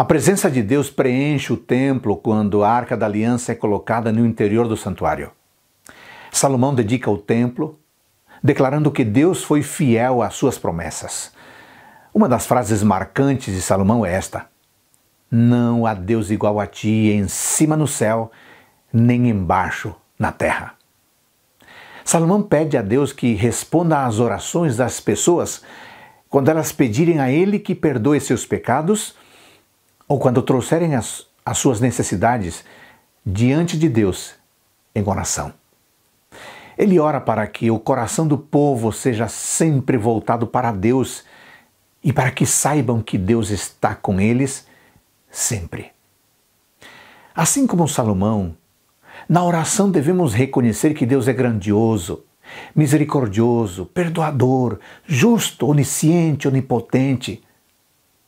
A presença de Deus preenche o templo quando a arca da aliança é colocada no interior do santuário. Salomão dedica o templo, declarando que Deus foi fiel às suas promessas. Uma das frases marcantes de Salomão é esta: Não há Deus igual a ti em cima no céu, nem embaixo na terra. Salomão pede a Deus que responda às orações das pessoas quando elas pedirem a ele que perdoe seus pecados ou quando trouxerem as, as suas necessidades diante de Deus em oração. Ele ora para que o coração do povo seja sempre voltado para Deus e para que saibam que Deus está com eles sempre. Assim como Salomão, na oração devemos reconhecer que Deus é grandioso, misericordioso, perdoador, justo, onisciente, onipotente.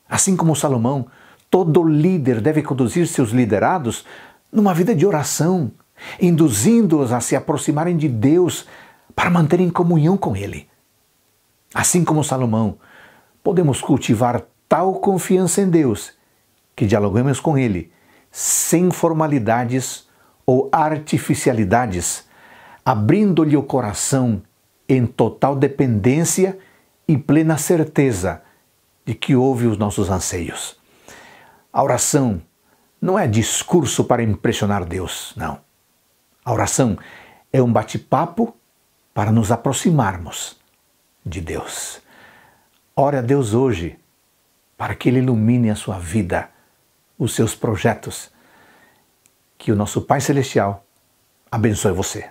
Assim como Salomão, Todo líder deve conduzir seus liderados numa vida de oração, induzindo-os a se aproximarem de Deus para manterem comunhão com Ele. Assim como Salomão, podemos cultivar tal confiança em Deus que dialoguemos com Ele sem formalidades ou artificialidades, abrindo-lhe o coração em total dependência e plena certeza de que ouve os nossos anseios. A oração não é discurso para impressionar Deus, não. A oração é um bate-papo para nos aproximarmos de Deus. Ore a Deus hoje para que Ele ilumine a sua vida, os seus projetos. Que o nosso Pai Celestial abençoe você.